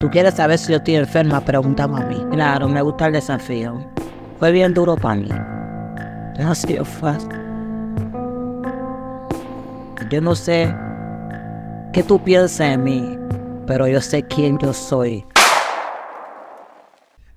Tú quieres saber si yo estoy enferma, pregúntame a mí. Claro, me gusta el desafío. Fue bien duro para mí. No ha sido fácil. Yo no sé qué tú piensas de mí, pero yo sé quién yo soy.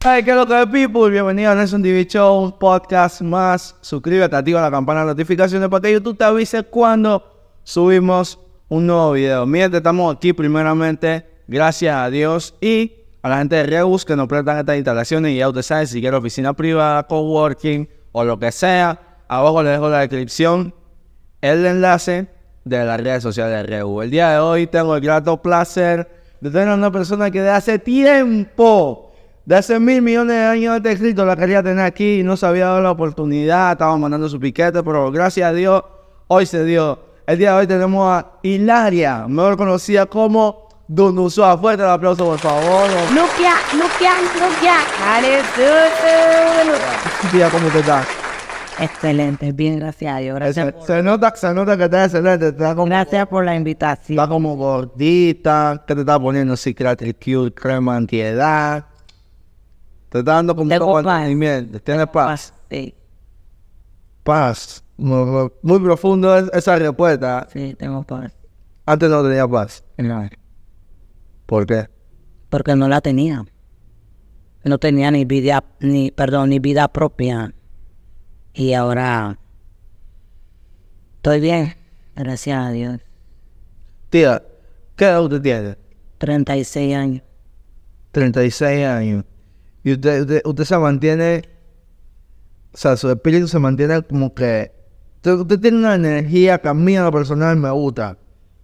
Hey, qué loco de people, bienvenidos a Nelson TV Show, un podcast más. Suscríbete, activa la campana de notificaciones para que YouTube te avise cuando subimos un nuevo video. Miren, estamos aquí primeramente Gracias a Dios y a la gente de rebus que nos prestan estas instalaciones. Y ya ustedes saben, si quieren oficina privada, coworking o lo que sea, abajo les dejo la descripción, el enlace de las redes sociales de Reus. El día de hoy tengo el grato placer de tener a una persona que de hace tiempo de hace mil millones de años de este escrito la quería tener aquí y no se había dado la oportunidad, estaba mandando su piquete, pero gracias a Dios hoy se dio. El día de hoy tenemos a Hilaria, mejor conocida como Don fuerte el aplauso, por favor. Luquia, Luquia, Luquia. Mira ¿cómo te está? Excelente, bien, gracias a Dios. Gracias se, por... se, nota, se nota que estás excelente. Te está como, gracias por la invitación. Está como gordita, que te está poniendo Secret Cure, crema antiedad. Te está dando como Tengo un paz. Tienes paz. Sí. Paz. Muy, profundo esa respuesta. Sí, tengo paz. Antes no tenía paz. ¿Por qué? Porque no la tenía. No tenía ni vida, ni, perdón, ni vida propia. Y ahora estoy bien, gracias a Dios. Tía, ¿qué edad usted tiene? 36 años. 36 años. Y usted, usted, se mantiene, o sea, su espíritu se mantiene como que Usted tiene una energía que a mí lo personal me gusta.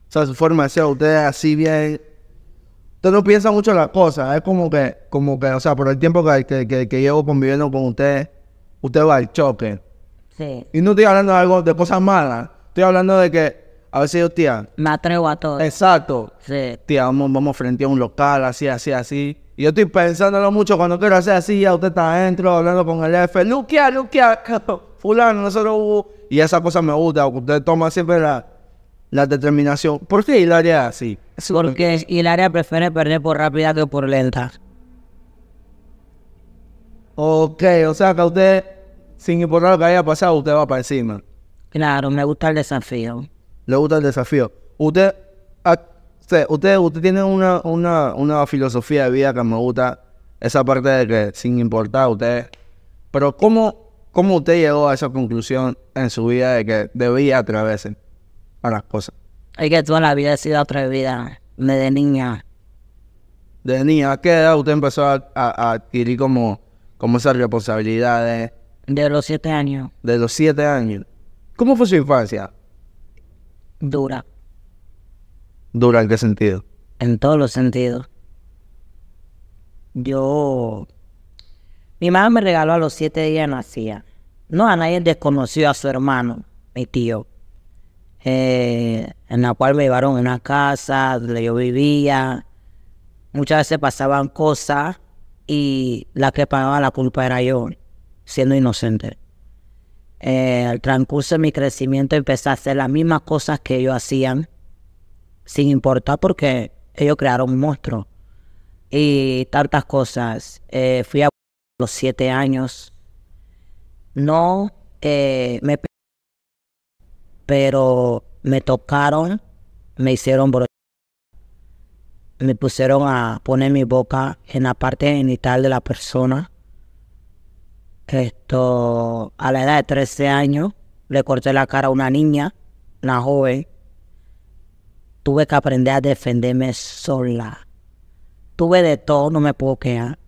O sea, su forma de ser, usted así bien, Usted no piensa mucho las cosas, es como que, como que, o sea, por el tiempo que, que, que, llevo conviviendo con usted, usted va al choque. Sí. Y no estoy hablando de algo, de cosas malas, estoy hablando de que a veces yo, tía. Me atrevo a todo. Exacto. Sí. Tía, vamos, vamos frente a un local, así, así, así. Y yo estoy pensándolo mucho cuando quiero hacer así, ya usted está adentro hablando con el F. Luquia, Luquia, fulano, nosotros hubo. Y esa cosa me gusta, usted toma siempre la, la determinación. ¿Por qué Hilaria es así? Porque el área prefiere perder por rápida que por lenta. Ok, o sea que usted, sin importar lo que haya pasado, usted va para encima. Claro, me gusta el desafío. Le gusta el desafío. Usted, ah, usted, usted, tiene una, filosofía de vida que me gusta, esa parte de que sin importar usted. Pero ¿cómo, ¿cómo usted llegó a esa conclusión en su vida de que debía atravesar a las cosas? Hay que toda la vida ha sido atrevida, desde niña. ¿De niña, ¿a qué edad usted empezó a, adquirir como, como esas responsabilidades? De los siete años. De los siete años. ¿Cómo fue su infancia? Dura. ¿Dura en qué sentido? En todos los sentidos. Yo... Mi mamá me regaló a los siete días nacía. No a nadie desconoció a su hermano, mi tío. Eh, en la cual me llevaron a una casa donde yo vivía. Muchas veces pasaban cosas y la que pagaba la culpa era yo, siendo inocente. Eh, al transcurso de mi crecimiento empecé a hacer las mismas cosas que ellos hacían, sin importar porque ellos crearon un monstruo. Y tantas cosas. Eh, fui a los siete años. No me pero me tocaron, me hicieron brochar, me pusieron a poner mi boca en la parte genital de la persona. Esto, a la edad de 13 años, le corté la cara a una niña, una joven. Tuve que aprender a defenderme sola. Tuve de todo, no me puedo quedar.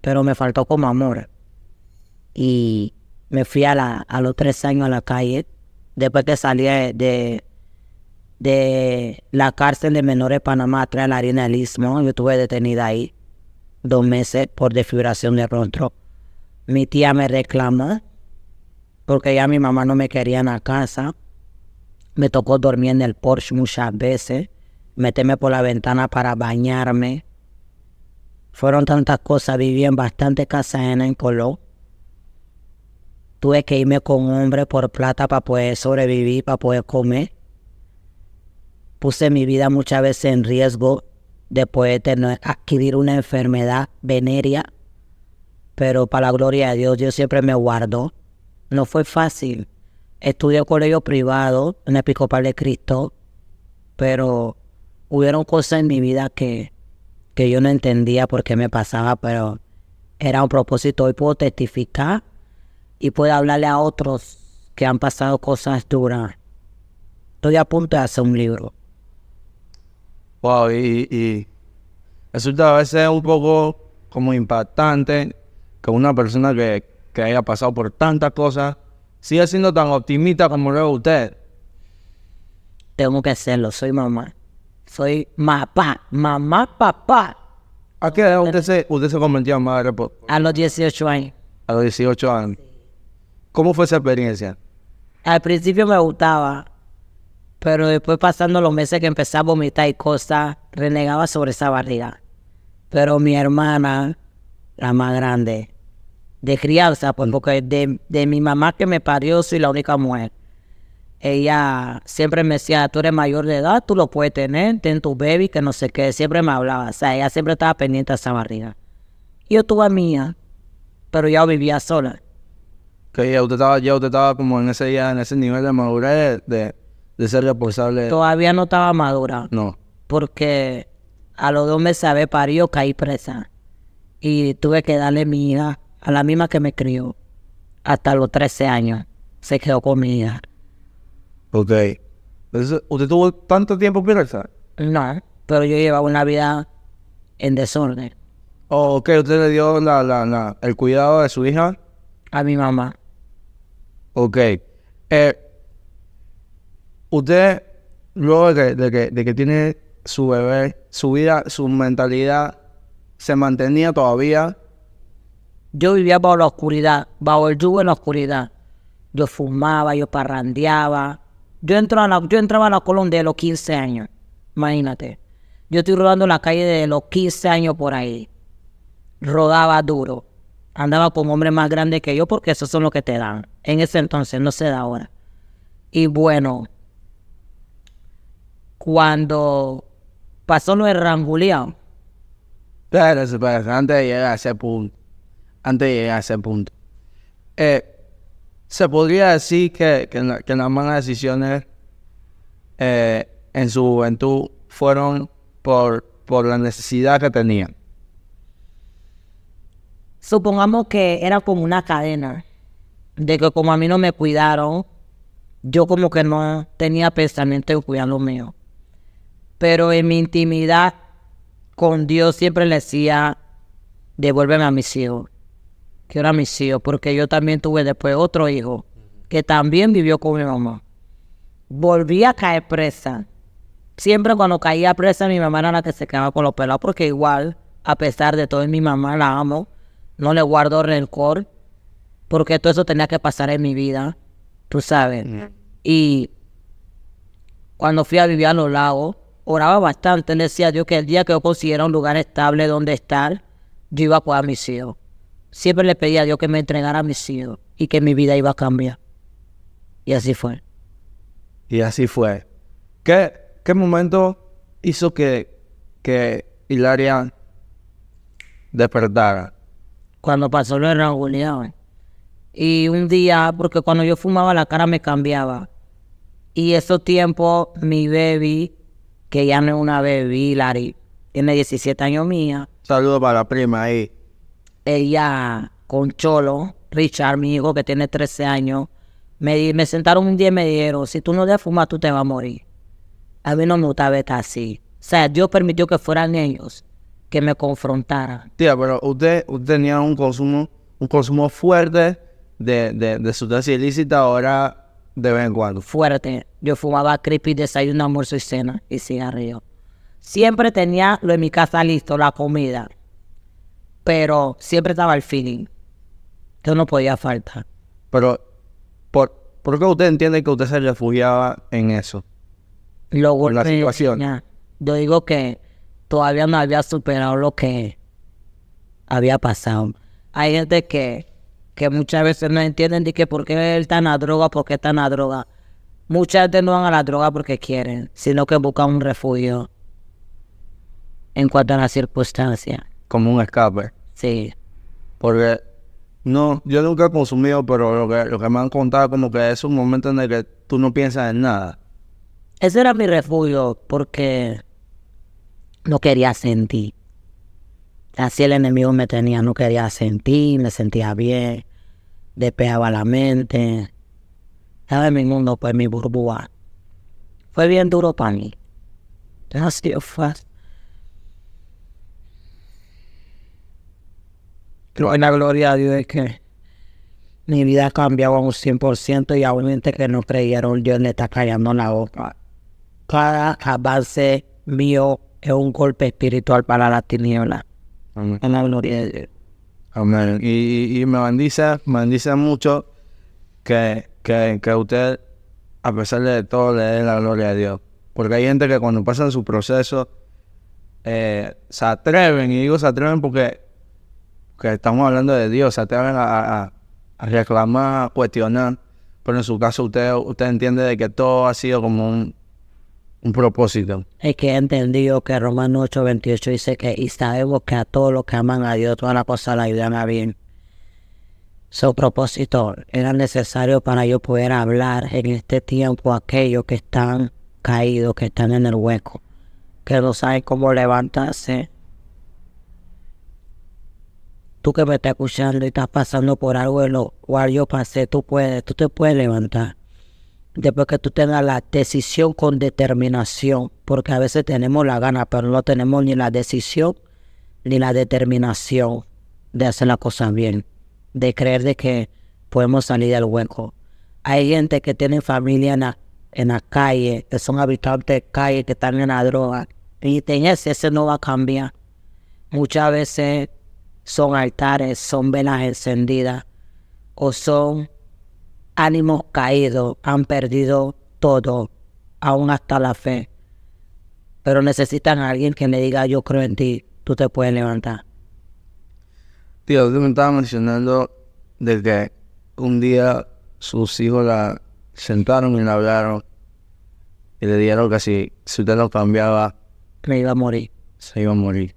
pero me faltó como amor. Y me fui a, a los 13 años a la calle después que salí de, de la cárcel de menores de Panamá atrás la harina del Istmo, yo estuve detenida ahí dos meses por desfiguración de rostro. Mi tía me reclamó porque ya mi mamá no me quería en la casa. Me tocó dormir en el Porsche muchas veces, meterme por la ventana para bañarme. Fueron tantas cosas, viví en bastantes casas en color tuve que irme con hombre por plata para poder sobrevivir, para poder comer. Puse mi vida muchas veces en riesgo de poder tener, adquirir una enfermedad venerea, pero para la gloria de Dios, yo siempre me guardo. No fue fácil. Estudié colegio privado en Episcopal de Cristo, pero hubieron cosas en mi vida que, que yo no entendía por qué me pasaba, pero era un propósito. Hoy puedo testificar y puedo hablarle a otros que han pasado cosas duras. Estoy a punto de hacer un libro. Wow, y, resulta a veces un poco como impactante que una persona que, que haya pasado por tantas cosas siga siendo tan optimista como lo es usted. Tengo que hacerlo soy mamá. Soy papá, mamá, papá. ¿A qué edad usted se, convirtió en madre? A los 18 años. A los 18 años. ¿Cómo fue esa experiencia? Al principio me gustaba, pero después pasando los meses que empecé a vomitar y cosas, renegaba sobre esa barriga. Pero mi hermana, la más grande, de crianza, pues, mm. porque de, mi mamá que me parió soy la única mujer. Ella siempre me decía, tú eres mayor de edad, tú lo puedes tener, ten tu baby, que no sé qué. Siempre me hablaba, o sea, ella siempre estaba pendiente de esa barriga. Yo tuve mía, pero ya vivía sola que ya usted estaba, ya usted estaba como en ese día, en ese nivel de madurez de, de ser responsable. Todavía no estaba madura. No. Porque a los dos meses haber parido caí presa. Y tuve que darle mi hija, a la misma que me crió, hasta los 13 años. Se quedó con mi hija. Ok. Entonces, ¿usted tuvo tanto tiempo presa? No, pero yo llevaba una vida en desorden. Oh, ok, ¿usted le dio la, la, la, el cuidado de su hija? A mi mamá. Ok. Eh, usted, luego de que, de, que, tiene su bebé, su vida, su mentalidad, ¿se mantenía todavía? Yo vivía bajo la oscuridad, bajo el yugo en la oscuridad. Yo fumaba, yo parrandeaba. Yo, entraba en la, yo entraba a la de los 15 años, imagínate. Yo estoy rodando en la calle de los 15 años por ahí. Rodaba duro andaba con hombre más grande que yo porque esos son los que te dan. En ese entonces, no se da ahora. Y bueno, cuando pasó lo de Ranguleado. Espérate, antes de llegar a ese punto. Antes de llegar a ese punto. Eh, se podría decir que, que, las malas decisiones eh, en su juventud fueron por, por la necesidad que tenían supongamos que era como una cadena, de que como a mí no me cuidaron, yo como que no tenía pensamiento en cuidar lo mío. Pero en mi intimidad con Dios siempre le decía, devuélveme a mis hijos, que era mis hijos, porque yo también tuve después otro hijo que también vivió con mi mamá. Volví a caer presa. Siempre cuando caía presa mi mamá era la que se quedaba con los pelados, porque igual, a pesar de todo, mi mamá la amo no le guardo rencor, porque todo eso tenía que pasar en mi vida, tú sabes. Y cuando fui a vivir a los lagos, oraba bastante, decía a Dios que el día que yo consiguiera un lugar estable donde estar, yo iba a cuidar a mis hijos. Siempre le pedía a Dios que me entregara a mis hijos y que mi vida iba a cambiar. Y así fue. Y así fue. ¿Qué, qué momento hizo que, que Hilaria despertara? cuando pasó lo de Raúl Y un día, porque cuando yo fumaba la cara me cambiaba. Y esos tiempos, mi baby, que ya no es una baby, Larry, tiene 17 años mía. Saludos para la prima ahí. Ella, con Cholo, Richard, mi hijo que tiene 13 años, me, me sentaron un día y me dijeron, si tú no dejas fumar, tú te vas a morir. A mí no me gustaba estar así. O sea, Dios permitió que fueran ellos que me confrontara. Tía, pero usted, tenía un consumo, un consumo fuerte de, de, de sustancia ilícita ahora de vez en cuando. Fuerte. Yo fumaba creepy, desayuno, almuerzo y cena y cigarrillo. Siempre tenía lo en mi casa listo, la comida. Pero siempre estaba el feeling. Yo no podía faltar. Pero, ¿por, qué usted entiende que usted se refugiaba en eso? Lo la situación. Yo digo que todavía no había superado lo que había pasado. Hay gente que, que muchas veces no entienden de que por qué él a droga, por qué tan a droga. Mucha gente no van a la droga porque quieren, sino que buscan un refugio en cuanto a las circunstancias. Como un escape. Sí. Porque no, yo nunca he consumido, pero lo que, lo que me han contado como que es un momento en el que tú no piensas en nada. Ese era mi refugio, porque no quería sentir. Así el enemigo me tenía, no quería sentir, me sentía bien, despejaba la mente. Estaba mi mundo, pues mi burbuja. Fue bien duro para mí. Así fue. Pero en la gloria a Dios es que mi vida cambiaba un 100% y obviamente que no creyeron, Dios le está callando la boca. Cada acabarse. mío es un golpe espiritual para las tinieblas... En la gloria de Dios. Amén. Y, me bendice, me bendice mucho que, usted, a pesar de todo, le dé la gloria a Dios. Porque hay gente que cuando pasan su proceso, eh, se atreven, y digo se atreven porque que estamos hablando de Dios, se atreven a, reclamar, a cuestionar, pero en su caso usted, usted entiende de que todo ha sido como un, un propósito. Es que he entendido que Romano 8, 28 dice que y sabemos que a todos los que aman a Dios, todas las cosas le ayudan a bien. Su propósito era necesario para yo poder hablar en este tiempo a aquellos que están caídos, que están en el hueco, que no saben cómo levantarse. Tú que me estás escuchando y estás pasando por algo en lo cual yo pasé, tú puedes, tú te puedes levantar después que tú tengas la decisión con determinación, porque a veces tenemos la gana, pero no tenemos ni la decisión ni la determinación de hacer las cosas bien, de creer de que podemos salir del hueco. Hay gente que tiene familia en la, calle, que son habitantes de calle, que están en la droga, y ese, ese no va a cambiar. Muchas veces son altares, son velas encendidas, o son ánimos caídos, han perdido todo, aún hasta la fe. Pero necesitan a alguien que le diga, yo creo en ti, tú te puedes levantar. Tío, tú me estaba mencionando de que un día sus hijos la sentaron y la hablaron y le dijeron que si, si usted no cambiaba... me iba a morir. Se iba a morir.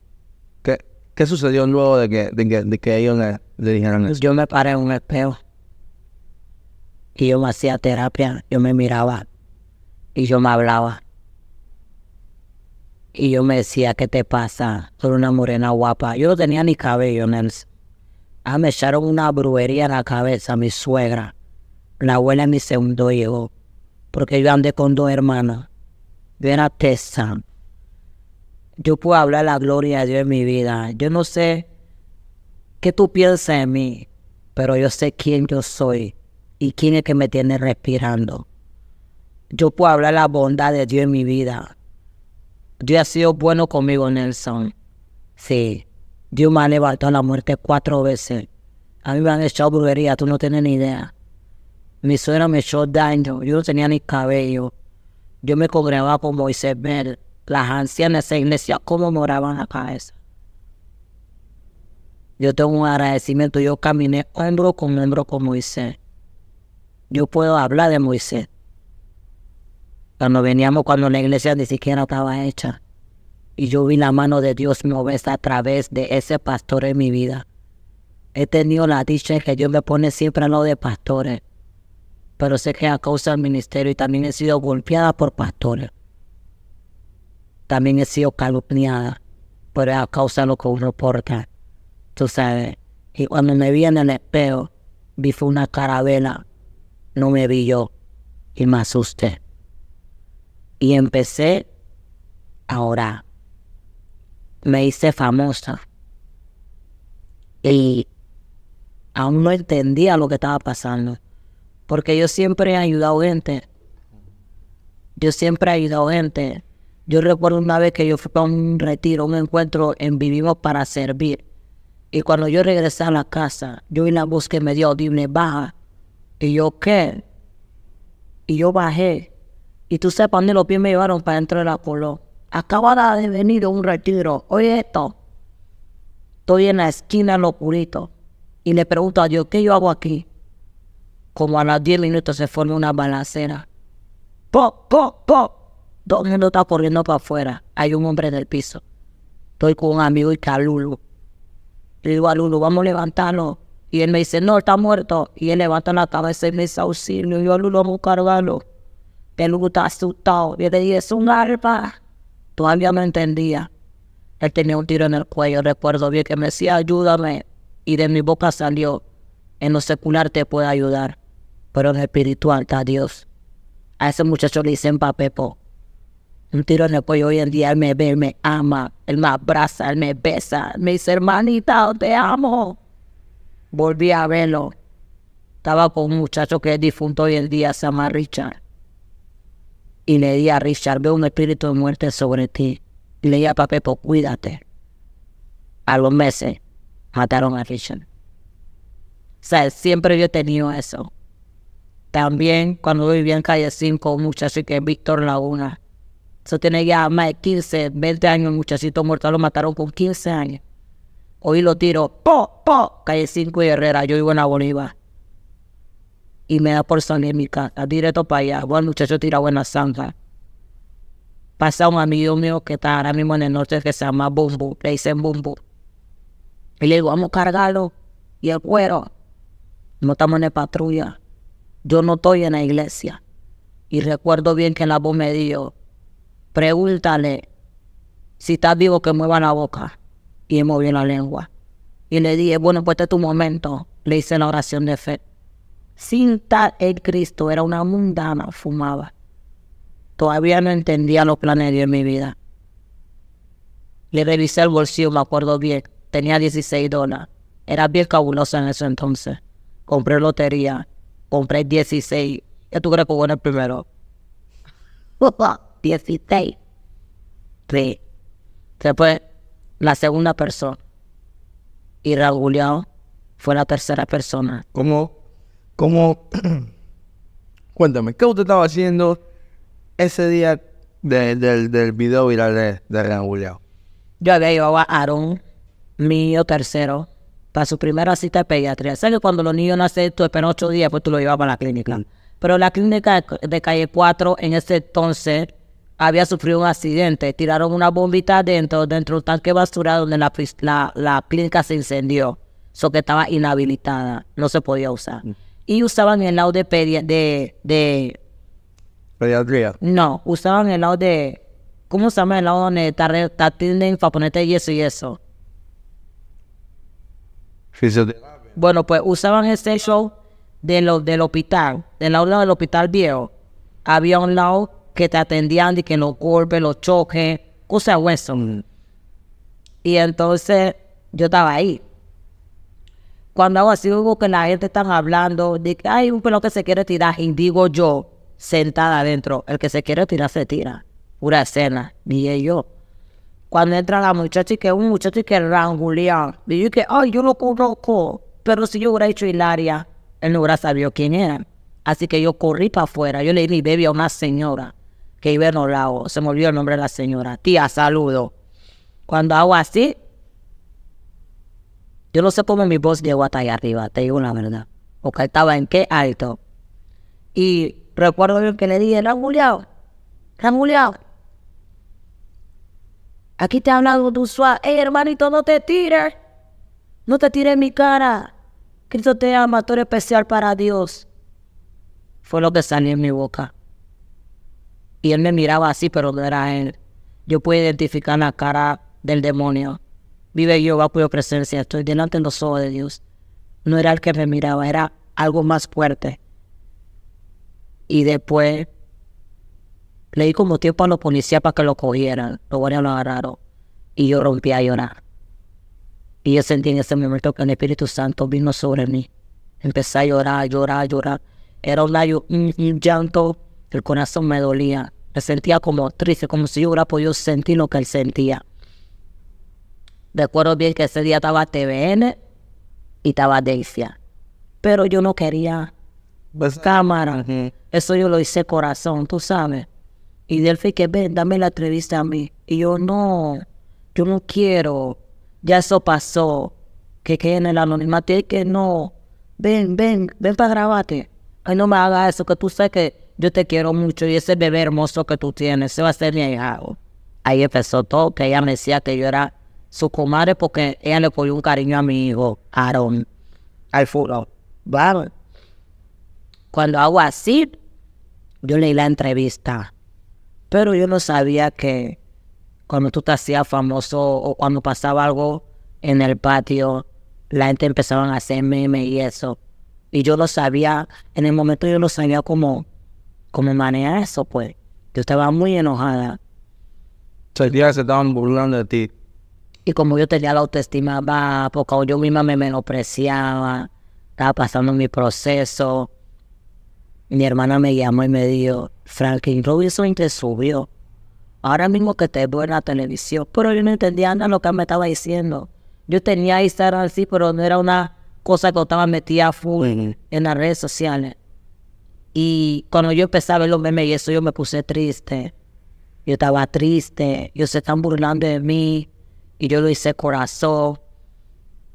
¿Qué, sucedió luego de que, de que, ellos le, dijeron eso? Yo me paré en un espejo y yo me hacía terapia, yo me miraba y yo me hablaba. Y yo me decía, ¿qué te pasa? Soy una morena guapa. Yo no tenía ni cabello, nels Ah, me echaron una brujería en la cabeza, mi suegra. La abuela de mi segundo hijo, Porque yo andé con dos hermanas. Yo era testa. Yo puedo hablar la gloria de Dios en mi vida. Yo no sé qué tú piensas de mí, pero yo sé quién yo soy y quién es que me tiene respirando. Yo puedo hablar la bondad de Dios en mi vida. Dios ha sido bueno conmigo, Nelson. Sí, Dios me ha levantado a la muerte cuatro veces. A mí me han echado brujería, tú no tienes ni idea. Mi suegra me echó daño, yo no tenía ni cabello. Yo me congregaba con Moisés Las ancianas de esa iglesia, ¿cómo moraban acá la cabeza? Yo tengo un agradecimiento. Yo caminé hombro con hombro con Moisés yo puedo hablar de Moisés. Cuando veníamos, cuando la iglesia ni siquiera estaba hecha. Y yo vi la mano de Dios moverse a través de ese pastor en mi vida. He tenido la dicha que Dios me pone siempre a lo de pastores. Pero sé que a causa del ministerio y también he sido golpeada por pastores. También he sido calumniada. Pero a causa de lo que uno porta. Tú sabes. Y cuando me vi en el espejo, vi fue una carabela no me vi yo y me asusté. Y empecé a orar. Me hice famosa. Y aún no entendía lo que estaba pasando. Porque yo siempre he ayudado gente. Yo siempre he ayudado gente. Yo recuerdo una vez que yo fui para un retiro, un encuentro en Vivimos para Servir. Y cuando yo regresé a la casa, yo vi la voz que me dio, dime, baja ¿Y yo qué? Y yo bajé. Y tú sepas dónde los pies me llevaron para dentro de la colon. Acaba de venir un retiro. Oye esto. Estoy en la esquina lo puritos. Y le pregunto a Dios, ¿qué yo hago aquí? Como a las 10 minutos se forma una balacera. ¡Pop, pop, pop! Todo el mundo está corriendo para afuera. Hay un hombre en el piso. Estoy con un amigo y calulo. Le digo a Lulu, vamos a levantarnos. Y él me dice, no, está muerto. Y él levanta la cabeza y me dice, auxilio. Yo, lo voy a cargarlo. El está asustado. Y te le dije, es un arpa. Todavía me entendía. Él tenía un tiro en el cuello. Recuerdo bien que me decía, ayúdame. Y de mi boca salió, en lo secular te puedo ayudar, pero en espiritual está Dios. A ese muchacho le dicen papepo. Un tiro en el cuello hoy en día, él me ve, él me ama, él me abraza, él me besa, me dice, hermanita, te amo volví a verlo. Estaba con un muchacho que es difunto hoy en día, se llama Richard. Y le di a Richard, veo un espíritu de muerte sobre ti. Y le di a pues cuídate. A los meses, mataron a Richard. O sea, siempre yo he tenido eso. También cuando vivía en Calle 5, un muchacho que es Víctor Laguna. Eso tiene ya más de 15, 20 años, un muchachito muerto, lo mataron con 15 años. Hoy lo tiro, po, po, calle 5 y Herrera, yo vivo en la Bolívar. Y me da por salir mi casa, directo para allá. Buen muchacho tira buena zanja. Pasa un amigo mío que está ahora mismo en el norte que se llama Bumbo, le dicen Bumbu. Y le digo, vamos a cargarlo. Y el cuero, no estamos en la patrulla. Yo no estoy en la iglesia. Y recuerdo bien que la voz me dijo, pregúntale si estás vivo que mueva la boca y me movió la lengua. Y le dije, bueno, pues este es tu momento. Le hice la oración de fe. Sin tal el Cristo era una mundana, fumaba. Todavía no entendía los planes de Dios en mi vida. Le revisé el bolsillo, me acuerdo bien. Tenía 16 dólares. Era bien cabuloso en ese entonces. Compré lotería. Compré 16. ¿Qué tú crees que fue el primero? 16. Sí. Después la segunda persona. Y Raúl fue la tercera persona. ¿Cómo? ¿Cómo? Cuéntame, ¿qué usted estaba haciendo ese día del video viral de, Raúl Yo había llevado a Aarón, mío tercero, para su primera cita de pediatría. ¿Sabes que cuando los niños nacen, tú esperas ocho días, pues tú lo llevas para la clínica? Pero la clínica de calle 4 en ese entonces había sufrido un accidente. Tiraron una bombita dentro, dentro de un tanque basura donde la, clínica se incendió. Eso que estaba inhabilitada, no se podía usar. Mm. Y usaban el lado de, de, Pediatría. No, usaban el lado de... ¿Cómo se llama el lado donde está para ponerte y eso y eso? Bueno, pues usaban ese show de lo, del hospital, del lado del hospital viejo. Había un lado que te atendían y que los golpe, los choques, cosas eso. Y entonces yo estaba ahí. Cuando hago así, digo que la gente está hablando de que hay un pelo que se quiere tirar, y digo yo, sentada adentro, el que se quiere tirar se tira. Pura escena, dije yo. Cuando entra la muchacha y que un muchacho y que rangulean, dije yo que, ay, yo lo conozco, pero si yo hubiera hecho Hilaria, él no hubiera sabido quién era. Así que yo corrí para afuera. Yo le di mi a una señora que no Lao, se me olvidó el nombre de la señora, tía, saludo. Cuando hago así, yo no sé cómo mi voz llegó hasta allá arriba, te digo la verdad. Porque estaba en qué alto. Y recuerdo yo que le dije, Ranguliao. Ramuliao. aquí te ha hablado tu suave. Hey, hermanito, no te tires. No te tires en mi cara. Cristo te ama, tú eres especial para Dios. Fue lo que salió en mi boca. Y él me miraba así, pero no era él. Yo pude identificar la cara del demonio. Vive yo bajo presencia, estoy delante de los ojos de Dios. No era el que me miraba, era algo más fuerte. Y después le di como tiempo a los policías para que lo cogieran. Los guardias lo agarraron. Y yo rompí a llorar. Y yo sentí en ese momento que el Espíritu Santo vino sobre mí. Empecé a llorar, llorar, llorar. Era un, un llanto el corazón me dolía. Me sentía como triste, como si yo hubiera podido sentir lo que él sentía. Recuerdo bien que ese día estaba TVN y estaba deicia Pero yo no quería pues cámara. Eso yo lo hice corazón, tú sabes. Y Delphi que ven, dame la entrevista a mí. Y yo no, yo no quiero. Ya eso pasó. Que quede en el anonimato. Y que no. Ven, ven, ven para grabarte. Ay, no me hagas eso, que tú sabes que yo te quiero mucho y ese bebé hermoso que tú tienes, se va a ser mi ahijado. Ahí empezó todo, que ella me decía que yo era su comadre porque ella le cogió un cariño a mi hijo, Aaron, al fútbol. ¿Vale? Cuando hago así, yo leí la entrevista, pero yo no sabía que cuando tú te hacías famoso o cuando pasaba algo en el patio, la gente empezaba a hacer memes y eso. Y yo lo sabía, en el momento yo lo sabía como ¿Cómo maneja eso, pues? Yo estaba muy enojada. Sentía que se estaban burlando de ti. Y como yo tenía la autoestima baja, porque yo misma me menospreciaba, estaba pasando mi proceso. Mi hermana me llamó y me dijo, Franklin Robinson te subió. Ahora mismo que te veo en la televisión. Pero yo no entendía nada lo que me estaba diciendo. Yo tenía Instagram así, pero no era una cosa que estaba metida full en las redes sociales. Y cuando yo empezaba a ver los memes y eso, yo me puse triste. Yo estaba triste. Yo se están burlando de mí. Y yo lo hice corazón.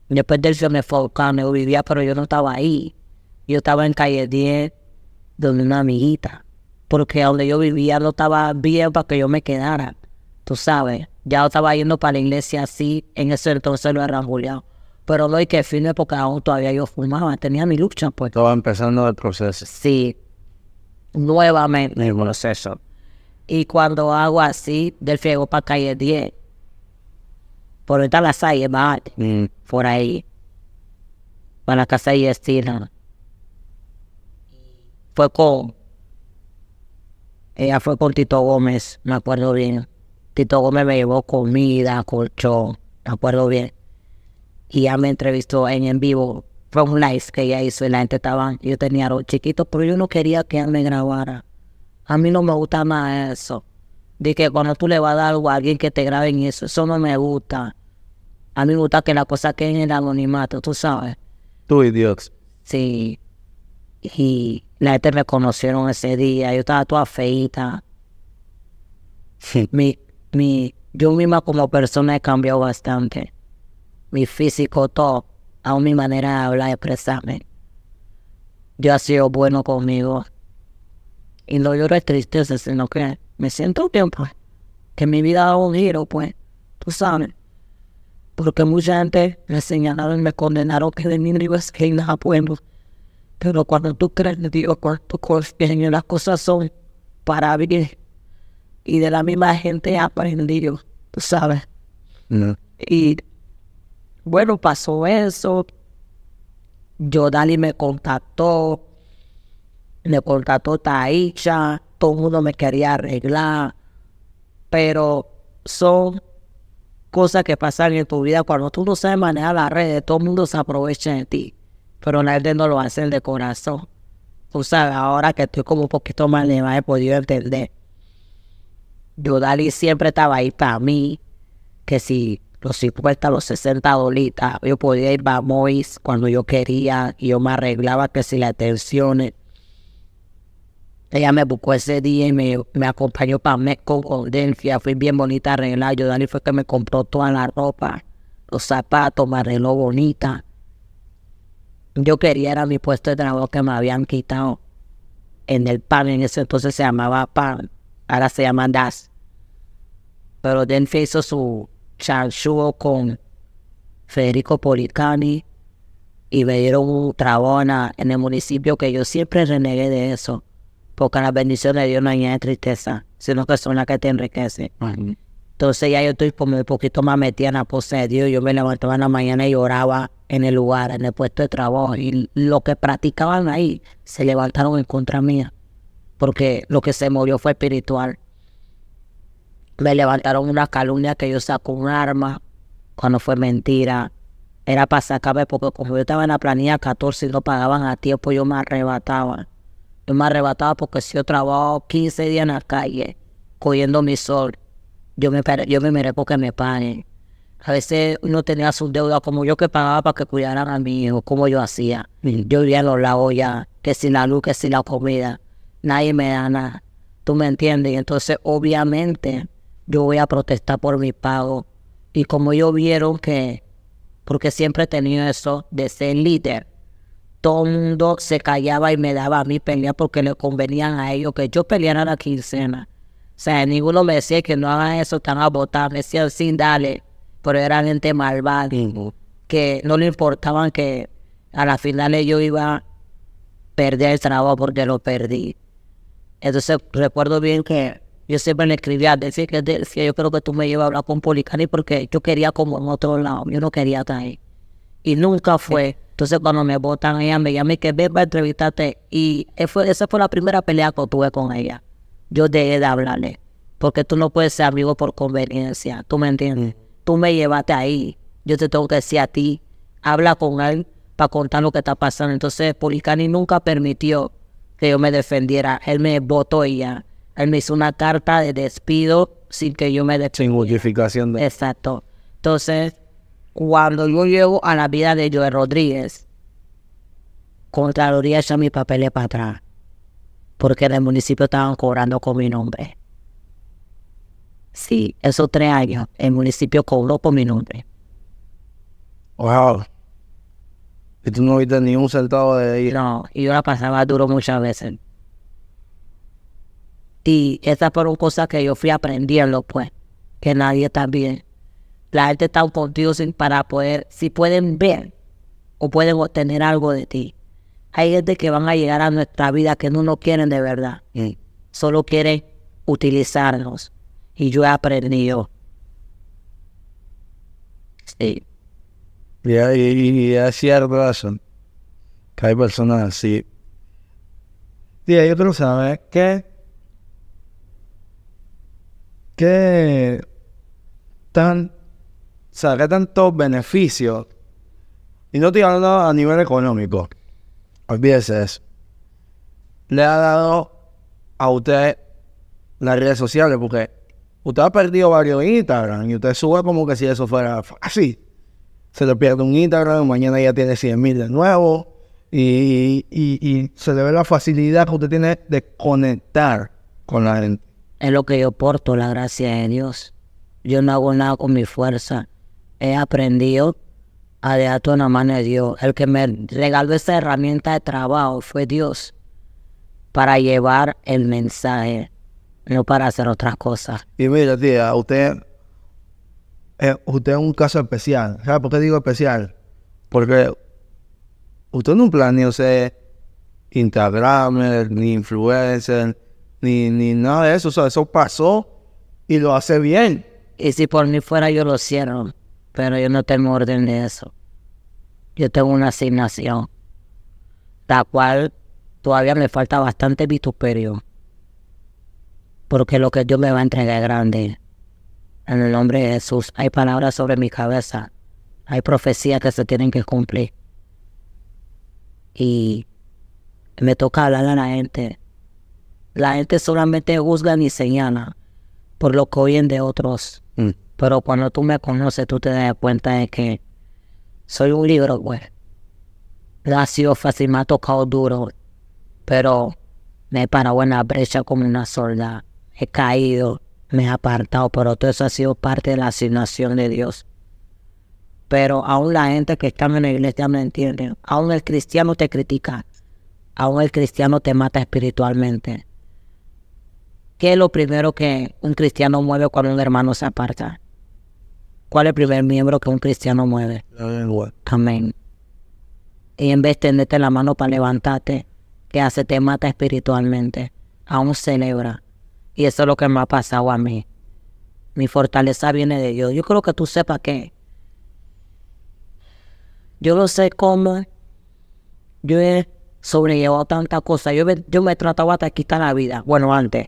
Después del film me Falcán, yo vivía, pero yo no estaba ahí. Yo estaba en calle 10, donde una amiguita. Porque donde yo vivía no estaba bien para que yo me quedara. Tú sabes, ya estaba yendo para la iglesia así. En ese entonces lo era Julián. Pero lo que firme porque aún todavía yo fumaba. Tenía mi lucha, pues. Estaba empezando el proceso. Sí nuevamente el proceso. Y cuando hago así, del fuego para calle 10, por está la calle más, mm. por ahí, para la casa y estina. Fue con, ella fue con Tito Gómez, me acuerdo bien. Tito Gómez me llevó comida, colchón, me acuerdo bien. Y ya me entrevistó en en vivo un like que ella hizo y la gente estaba, yo tenía los chiquitos, pero yo no quería que él me grabara. A mí no me gusta más eso. Dije, que cuando tú le vas a dar algo a alguien que te grabe en eso, eso no me gusta. A mí me gusta que la cosa quede en el anonimato, tú sabes. Tú y Dios. Sí. Y la gente me conocieron ese día, yo estaba toda feita. Mi, yo misma como persona he cambiado bastante. Mi físico, todo a mi manera de hablar y expresarme. Yo ha sido bueno conmigo. Y no lloro de tristeza, sino que me siento bien, pues. Que mi vida dado un giro, pues. Tú sabes. Porque mucha gente me señalaron y me condenaron que de mí no es que nada podemos. Pero cuando tú crees en Dios, cuando las cosas son para vivir. Y de la misma gente he aprendido, tú sabes. No. Mm. Y bueno, pasó eso. Yo Dali me contactó, me contactó Taisha. todo el mundo me quería arreglar, pero son cosas que pasan en tu vida. Cuando tú no sabes manejar las redes, todo el mundo se aprovecha de ti, pero nadie no lo hace de corazón. Tú sabes, ahora que estoy como un poquito más elevada, he podido entender. Yo siempre estaba ahí para mí, que si los 50, los 60 dolitas. Yo podía ir a Mois cuando yo quería y yo me arreglaba que si la tensiones. Eh, ella me buscó ese día y me, me acompañó para México, con Delfia. Fui bien bonita arreglada. Yo, Dani, fue que me compró toda la ropa, los zapatos, me arregló bonita. Yo quería era mi puesto de trabajo que me habían quitado en el PAN. En ese entonces se llamaba PAN, ahora se llama DAS. Pero Delfia hizo su, Chanchuo con Federico Policani y me dieron un trabona en el municipio que yo siempre renegué de eso, porque la bendición de Dios no añaden tristeza, sino que son las que te enriquecen. Entonces ya yo estoy un poquito más metida en la pose de Dios. Yo me levantaba en la mañana y lloraba en el lugar, en el puesto de trabajo. Y lo que practicaban ahí se levantaron en contra mía. Porque lo que se movió fue espiritual me levantaron una calumnia que yo saco un arma cuando fue mentira. Era para sacarme porque como yo estaba en la planilla 14 y no pagaban a tiempo, yo me arrebataba. Yo me arrebataba porque si yo trabajo 15 días en la calle, cogiendo mi sol, yo me, yo me miré porque me paguen. A veces uno tenía sus deudas como yo que pagaba para que cuidaran a mi hijo, como yo hacía. Yo vivía en los lagos ya, que sin la luz, que sin la comida, nadie me da nada. ¿Tú me entiendes? entonces, obviamente, yo voy a protestar por mi pago. Y como ellos vieron que, porque siempre he tenido eso de ser líder, todo el mundo se callaba y me daba a mí pelear porque le convenían a ellos que yo peleara la quincena. O sea, ninguno me decía que no hagan eso, están a votar, me decían, sin dale. Pero eran gente malvada, que no le importaban que a la final yo iba a perder el trabajo porque lo perdí. Entonces recuerdo bien que yo siempre le escribía, decía que decía, yo creo que tú me llevas a hablar con Policani porque yo quería como en otro lado, yo no quería estar ahí. Y nunca fue. Entonces cuando me votan ella me llama que ven para entrevistarte. Y e esa fue la primera pelea que tuve con ella. Yo dejé de hablarle. Porque tú no puedes ser amigo por conveniencia, ¿tú me entiendes? Tú me llevaste ahí. Yo te tengo que decir a ti, habla con él para contar lo que está pasando. Entonces Policani nunca permitió que yo me defendiera. Él me votó ella. ya él me hizo una carta de despido sin que yo me despido. Sin justificación. De... Exacto. Entonces, cuando yo llego a la vida de Joel Rodríguez, Contraloría echa mis papeles para atrás. Porque en el municipio estaban cobrando con mi nombre. Sí, esos tres años, el municipio cobró con mi nombre. Wow. Y tú no viste ni un centavo de ahí. No, y yo la pasaba duro muchas veces. Y esas fueron cosas que yo fui aprendiendo, pues, que nadie también. La gente está contigo sin para poder, si pueden ver o pueden obtener algo de ti. Hay gente que van a llegar a nuestra vida que no nos quieren de verdad. Mm. Solo quieren utilizarnos. Y yo he aprendido. Sí. Y, es cierto razón. Que hay personas así. Y hay otros sabes que que tan, o sea, qué tantos beneficios? Y no estoy hablando a nivel económico, olvídese eso. Le ha dado a usted las redes sociales, porque usted ha perdido varios Instagram y usted sube como que si eso fuera así. Se le pierde un Instagram, mañana ya tiene 100 mil de nuevo. y, se le ve la facilidad que usted tiene de conectar con la gente. Es lo que yo porto, la gracia de Dios. Yo no hago nada con mi fuerza. He aprendido a dejar todo en la mano de Dios. El que me regaló esta herramienta de trabajo fue Dios para llevar el mensaje, no para hacer otras cosas. Y mira, tía, usted, usted es un caso especial. ¿Sabe por qué digo especial? Porque usted no planeó ser Instagramer ni influencer ni, ni nada de eso. eso pasó y lo hace bien. Y si por mí fuera yo lo cierro, pero yo no tengo orden de eso. Yo tengo una asignación, la cual todavía me falta bastante vituperio, porque lo que Dios me va a entregar es grande. En el nombre de Jesús hay palabras sobre mi cabeza, hay profecías que se tienen que cumplir. Y me toca hablar a la gente la gente solamente juzga ni señala por lo que oyen de otros. Mm. Pero cuando tú me conoces, tú te das cuenta de que soy un libro, güey. ha sido fácil, me ha tocado duro. Pero me he parado en la brecha como una solda. He caído, me he apartado, pero todo eso ha sido parte de la asignación de Dios. Pero aún la gente que está en la iglesia me entiende. Aún el cristiano te critica. Aún el cristiano te mata espiritualmente. ¿Qué es lo primero que un cristiano mueve cuando un hermano se aparta? ¿Cuál es el primer miembro que un cristiano mueve? Amén. Y en vez de tenderte la mano para levantarte, que hace? Te mata espiritualmente. Aún celebra. Y eso es lo que me ha pasado a mí. Mi fortaleza viene de Dios. Yo creo que tú sepas que yo no sé cómo yo he sobrellevado tantas cosas. Yo me, yo me hasta quitar la vida. Bueno, antes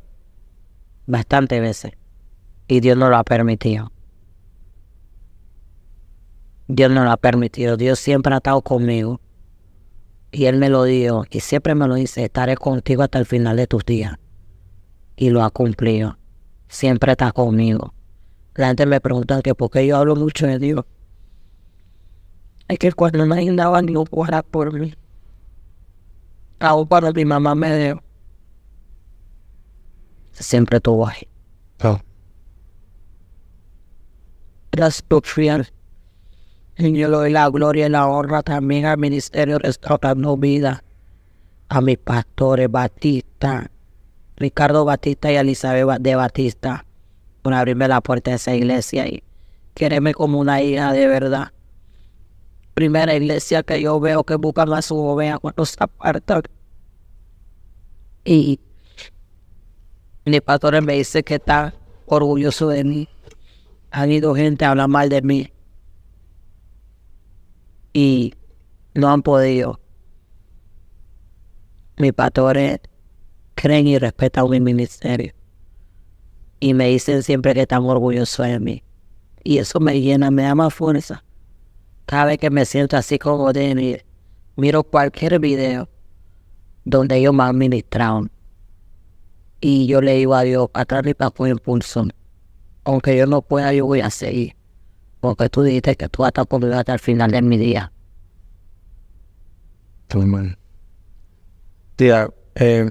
bastantes veces y Dios no lo ha permitido. Dios no lo ha permitido. Dios siempre ha estado conmigo. Y Él me lo dio. Y siempre me lo dice, estaré contigo hasta el final de tus días. Y lo ha cumplido. Siempre está conmigo. La gente me pregunta que por qué yo hablo mucho de Dios. Es que cuando nadie daba ni un por mí, aún para mi mamá me dio siempre tu Oh. Gracias por fiel. y yo le doy la gloria y la honra también al Ministerio Restaurando Vida, a mis pastores Batista, Ricardo Batista y Elizabeth de Batista, por abrirme la puerta de esa iglesia y quererme como una hija de verdad. Primera iglesia que yo veo que buscan a su joven cuando se apartan. Y mi pastores me dice que está orgulloso de mí. Han ido gente a hablar mal de mí. Y no han podido. Mis pastores creen y respetan mi ministerio. Y me dicen siempre que están orgullosos de mí. Y eso me llena, me da más fuerza. Cada vez que me siento así como de mí, miro cualquier video donde ellos me han ministrado y yo le digo a Dios, atrás poner el impulso. Aunque yo no pueda, yo voy a seguir. Porque tú dijiste que tú vas a estar conmigo hasta el final de mi día. mal Tía, eh,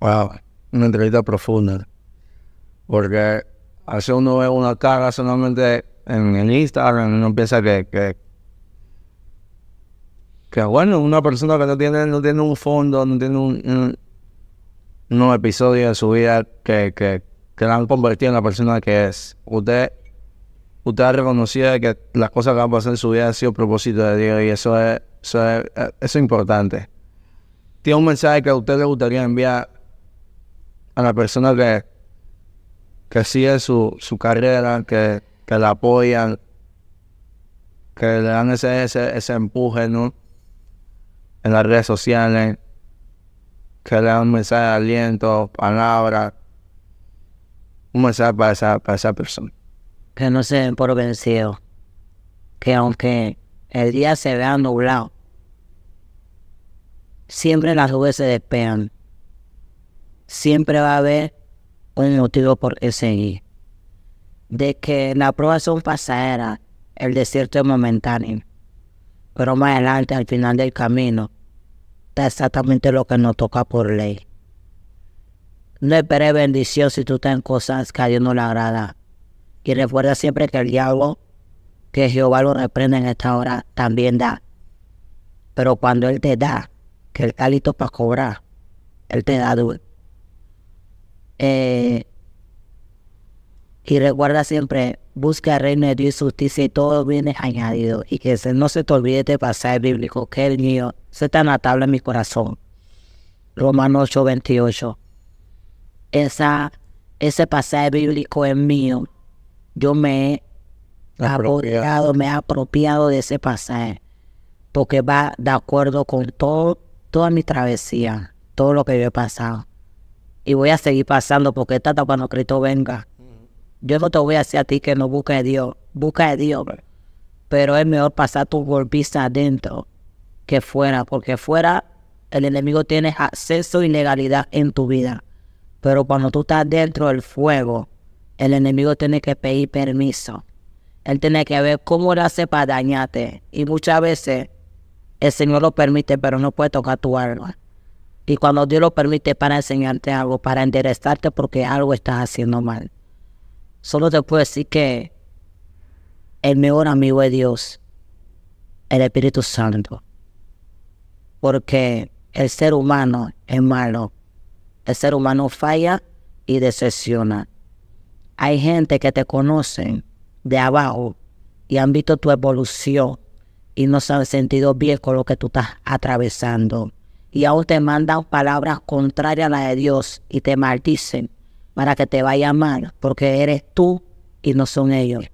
wow, una entrevista profunda. Porque hace uno ve una cara solamente en el Instagram uno piensa que, que, que, bueno, una persona que no tiene, no tiene un fondo, no tiene un, unos episodios de su vida que, la han convertido en la persona que es. Usted, usted ha reconocido que las cosas que han pasado en su vida han sido propósito de Dios y eso es, eh, es, importante. Tiene un mensaje que a usted le gustaría enviar a la persona que, que sigue su, su carrera, que, que la apoyan, que le dan ese, ese, empuje en las redes sociales que le da un mensaje de aliento, palabra, un mensaje para esa, persona. Que no se den por vencido, que aunque el día se vea nublado, siempre las nubes se despegan, siempre va a haber un motivo por ese seguir. De que la prueba son pasajeras, el desierto es momentáneo, pero más adelante, al final del camino, está exactamente lo que nos toca por ley. No esperes bendición si tú estás en cosas que a Dios no le agrada. Y recuerda siempre que el diablo, que Jehová lo reprende en esta hora, también da. Pero cuando Él te da, que el listo para cobrar, Él te da duro. Eh, y recuerda siempre Busca el reino de Dios y justicia y todo viene añadido. Y que no se te olvide de pasar bíblico, que el mío se tan atable en mi corazón. Romanos 8, 28. Esa, ese pasaje bíblico es mío. Yo me he apropiado, me he apropiado de ese pasaje. Porque va de acuerdo con toda mi travesía, todo lo que yo he pasado. Y voy a seguir pasando porque está cuando Cristo venga. Yo no te voy a decir a ti que no busques a Dios, busca a Dios. Pero es mejor pasar tu golpiza adentro que fuera, porque fuera el enemigo tiene acceso y legalidad en tu vida. Pero cuando tú estás dentro del fuego, el enemigo tiene que pedir permiso. Él tiene que ver cómo lo hace para dañarte. Y muchas veces el Señor lo permite, pero no puede tocar tu alma. Y cuando Dios lo permite para enseñarte algo, para enderezarte porque algo estás haciendo mal. Solo te puedo decir que el mejor amigo de Dios, el Espíritu Santo. Porque el ser humano es malo. El ser humano falla y decepciona. Hay gente que te conocen de abajo y han visto tu evolución y no se han sentido bien con lo que tú estás atravesando. Y aún te mandan palabras contrarias a las de Dios y te maldicen para que te vaya mal, porque eres tú y no son ellos.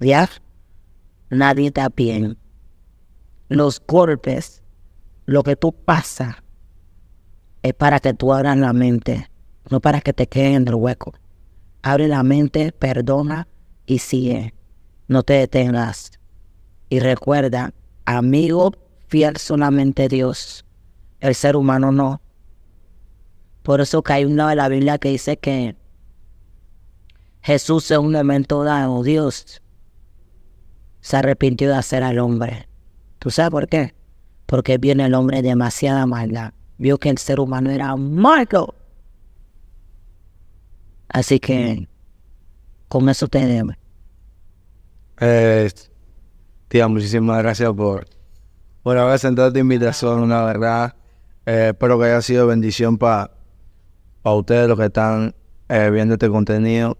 ¿Ya? Nadie te bien. Los golpes, lo que tú pasas, es para que tú abras la mente, no para que te queden en el hueco. Abre la mente, perdona y sigue. No te detengas. Y recuerda, amigo fiel solamente Dios. El ser humano no. Por eso que hay un lado de la Biblia que dice que Jesús es un elemento dado, Dios se arrepintió de hacer al hombre. ¿Tú sabes por qué? Porque viene el hombre demasiada maldad. Vio que el ser humano era malo. Así que con eso tenemos. Eh, tía, muchísimas gracias por, por haber sentado esta invitación, una verdad. Eh, espero que haya sido bendición para a ustedes los que están eh, viendo este contenido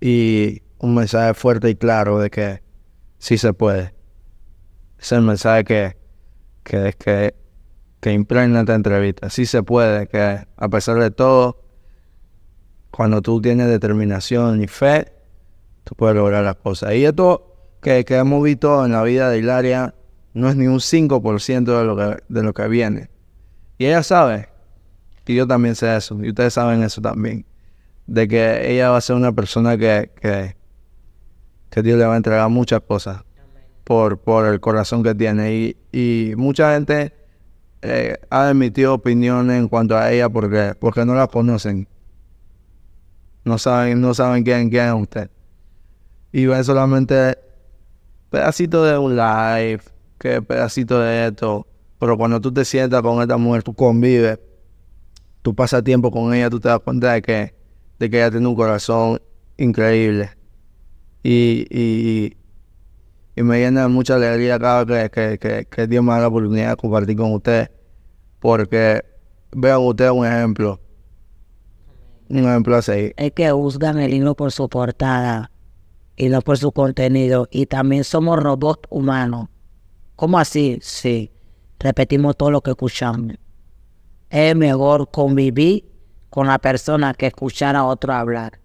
y un mensaje fuerte y claro de que sí se puede. Es el mensaje que, que, que, que impregna esta entrevista. Sí se puede, que a pesar de todo, cuando tú tienes determinación y fe, tú puedes lograr las cosas. Y esto que, hemos visto en la vida de Hilaria no es ni un 5% de lo, que, de lo que viene. Y ella sabe y yo también sé eso, y ustedes saben eso también, de que ella va a ser una persona que, que, Dios le va a entregar muchas cosas por, por el corazón que tiene. Y, y mucha gente eh, ha emitido opiniones en cuanto a ella porque, porque no la conocen. No saben, no saben quién, quién es usted. Y ven solamente pedacito de un live, que pedacito de esto. Pero cuando tú te sientas con esta mujer, tú convives tú pasas tiempo con ella, tú te das cuenta de que, de que ella tiene un corazón increíble. Y, y, me llena mucha alegría cada vez que, que, que, Dios me da la oportunidad de compartir con usted. Porque veo usted un ejemplo. Un ejemplo así. Es que juzgan el libro por su portada y no por su contenido. Y también somos robots humanos. ¿Cómo así? Sí. Repetimos todo lo que escuchamos es mejor convivir con la persona que escuchar a otro hablar.